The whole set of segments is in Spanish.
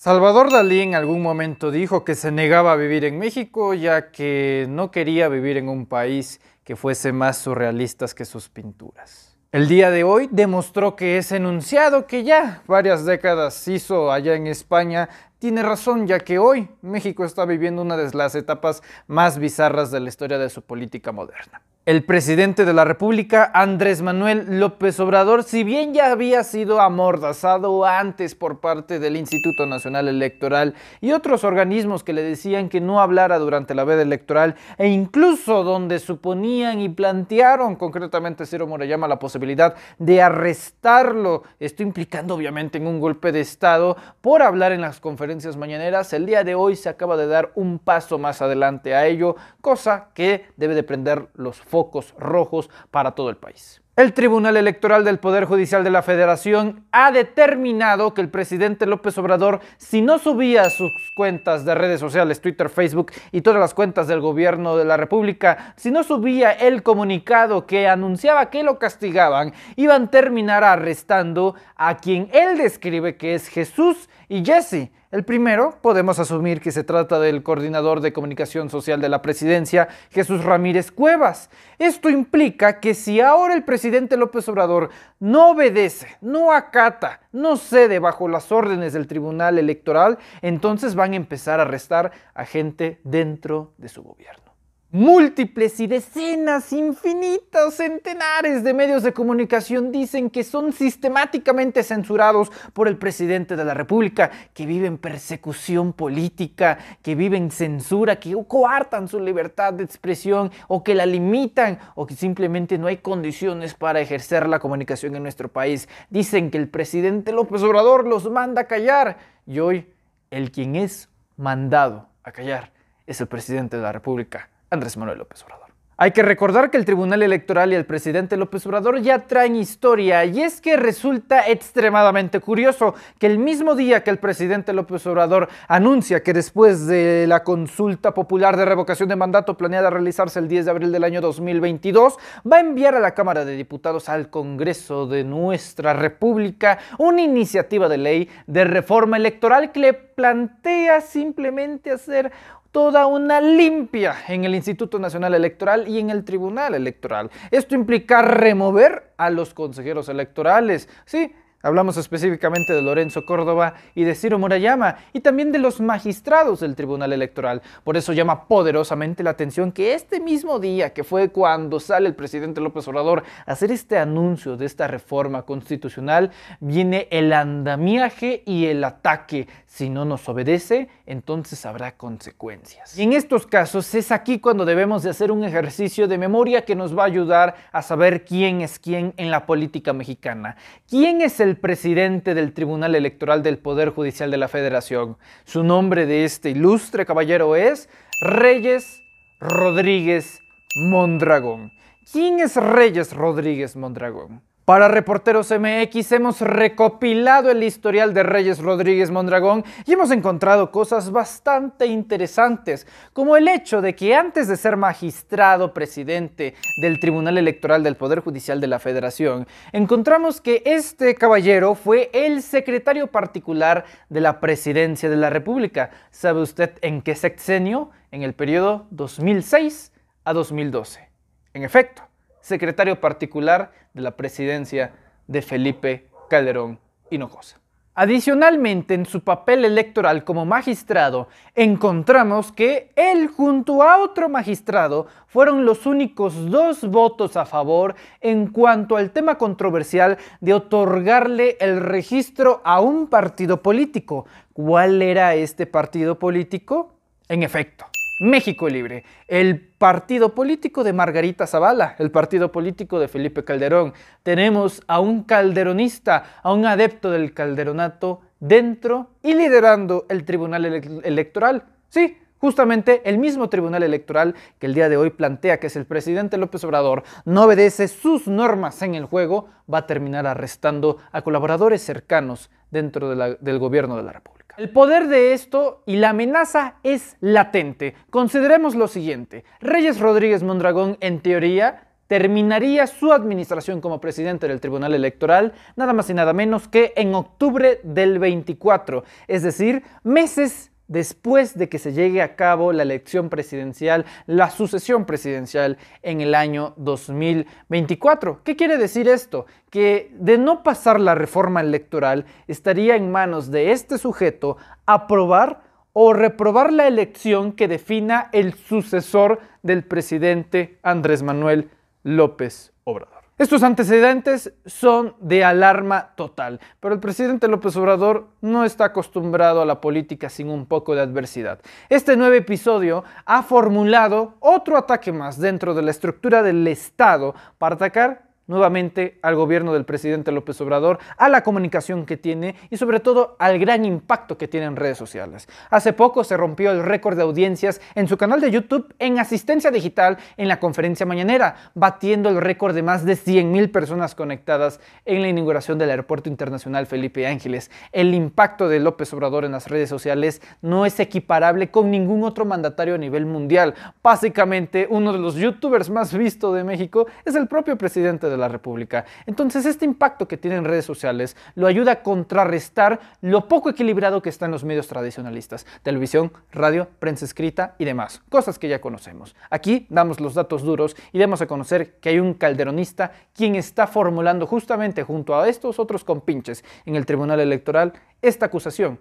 Salvador Dalí en algún momento dijo que se negaba a vivir en México ya que no quería vivir en un país que fuese más surrealistas que sus pinturas. El día de hoy demostró que ese enunciado que ya varias décadas hizo allá en España tiene razón, ya que hoy México está viviendo una de las etapas más bizarras de la historia de su política moderna. El presidente de la República, Andrés Manuel López Obrador, si bien ya había sido amordazado antes por parte del Instituto Nacional Electoral y otros organismos que le decían que no hablara durante la veda electoral, e incluso donde suponían y plantearon concretamente Ciro Morayama la posibilidad de arrestarlo, esto implicando obviamente en un golpe de Estado, por hablar en las conferencias mañaneras, el día de hoy se acaba de dar un paso más adelante a ello, cosa que debe de prender los focos rojos para todo el país. El Tribunal Electoral del Poder Judicial de la Federación ha determinado que el presidente López Obrador, si no subía sus cuentas de redes sociales, Twitter, Facebook y todas las cuentas del gobierno de la República, si no subía el comunicado que anunciaba que lo castigaban, iban a terminar arrestando a quien él describe que es Jesús y Jesse el primero, podemos asumir que se trata del coordinador de comunicación social de la presidencia, Jesús Ramírez Cuevas. Esto implica que si ahora el presidente López Obrador no obedece, no acata, no cede bajo las órdenes del Tribunal Electoral, entonces van a empezar a arrestar a gente dentro de su gobierno. Múltiples y decenas, infinitas, centenares de medios de comunicación dicen que son sistemáticamente censurados por el presidente de la República, que viven persecución política, que viven censura, que coartan su libertad de expresión o que la limitan o que simplemente no hay condiciones para ejercer la comunicación en nuestro país. Dicen que el presidente López Obrador los manda a callar y hoy el quien es mandado a callar es el presidente de la República. Andrés Manuel López Obrador. Hay que recordar que el Tribunal Electoral y el presidente López Obrador ya traen historia y es que resulta extremadamente curioso que el mismo día que el presidente López Obrador anuncia que después de la consulta popular de revocación de mandato planeada realizarse el 10 de abril del año 2022, va a enviar a la Cámara de Diputados al Congreso de nuestra República una iniciativa de ley de reforma electoral que le plantea simplemente hacer toda una limpia en el Instituto Nacional Electoral y en el Tribunal Electoral. Esto implica remover a los consejeros electorales. Sí, Hablamos específicamente de Lorenzo Córdoba y de Ciro Murayama y también de los magistrados del Tribunal Electoral. Por eso llama poderosamente la atención que este mismo día, que fue cuando sale el presidente López Obrador a hacer este anuncio de esta reforma constitucional, viene el andamiaje y el ataque. Si no nos obedece, entonces habrá consecuencias. Y en estos casos es aquí cuando debemos de hacer un ejercicio de memoria que nos va a ayudar a saber quién es quién en la política mexicana. ¿Quién es el el presidente del Tribunal Electoral del Poder Judicial de la Federación. Su nombre de este ilustre caballero es Reyes Rodríguez Mondragón. ¿Quién es Reyes Rodríguez Mondragón? Para Reporteros MX hemos recopilado el historial de Reyes Rodríguez Mondragón y hemos encontrado cosas bastante interesantes, como el hecho de que antes de ser magistrado presidente del Tribunal Electoral del Poder Judicial de la Federación, encontramos que este caballero fue el secretario particular de la Presidencia de la República. ¿Sabe usted en qué sexenio? En el periodo 2006 a 2012. En efecto, secretario particular de la presidencia de Felipe Calderón Hinojosa. Adicionalmente, en su papel electoral como magistrado, encontramos que él junto a otro magistrado fueron los únicos dos votos a favor en cuanto al tema controversial de otorgarle el registro a un partido político. ¿Cuál era este partido político? En efecto, México Libre, el partido político de Margarita Zavala, el partido político de Felipe Calderón. Tenemos a un calderonista, a un adepto del calderonato dentro y liderando el Tribunal Electoral. Sí, Justamente el mismo Tribunal Electoral que el día de hoy plantea que es el presidente López Obrador no obedece sus normas en el juego, va a terminar arrestando a colaboradores cercanos dentro del gobierno de la República. El poder de esto y la amenaza es latente. Consideremos lo siguiente. Reyes Rodríguez Mondragón, en teoría, terminaría su administración como presidente del Tribunal Electoral nada más y nada menos que en octubre del 24, es decir, meses después de que se llegue a cabo la elección presidencial, la sucesión presidencial en el año 2024. ¿Qué quiere decir esto? Que de no pasar la reforma electoral, estaría en manos de este sujeto aprobar o reprobar la elección que defina el sucesor del presidente Andrés Manuel López Obrador. Estos antecedentes son de alarma total, pero el presidente López Obrador no está acostumbrado a la política sin un poco de adversidad. Este nuevo episodio ha formulado otro ataque más dentro de la estructura del Estado para atacar nuevamente al gobierno del presidente López Obrador, a la comunicación que tiene y sobre todo al gran impacto que tiene en redes sociales. Hace poco se rompió el récord de audiencias en su canal de YouTube en asistencia digital en la conferencia mañanera, batiendo el récord de más de 100.000 personas conectadas en la inauguración del Aeropuerto Internacional Felipe Ángeles. El impacto de López Obrador en las redes sociales no es equiparable con ningún otro mandatario a nivel mundial. Básicamente, uno de los youtubers más vistos de México es el propio presidente de la República. Entonces, este impacto que tienen redes sociales lo ayuda a contrarrestar lo poco equilibrado que está en los medios tradicionalistas, televisión, radio, prensa escrita y demás, cosas que ya conocemos. Aquí damos los datos duros y demos a conocer que hay un calderonista quien está formulando justamente junto a estos otros compinches en el Tribunal Electoral esta acusación,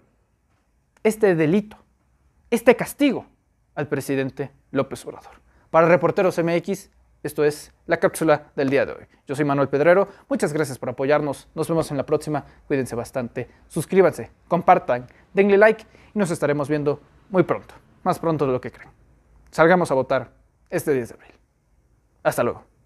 este delito, este castigo al presidente López Obrador. Para Reporteros MX, esto es la cápsula del día de hoy. Yo soy Manuel Pedrero, muchas gracias por apoyarnos, nos vemos en la próxima, cuídense bastante, suscríbanse, compartan, denle like y nos estaremos viendo muy pronto, más pronto de lo que creen. Salgamos a votar este 10 de abril. Hasta luego.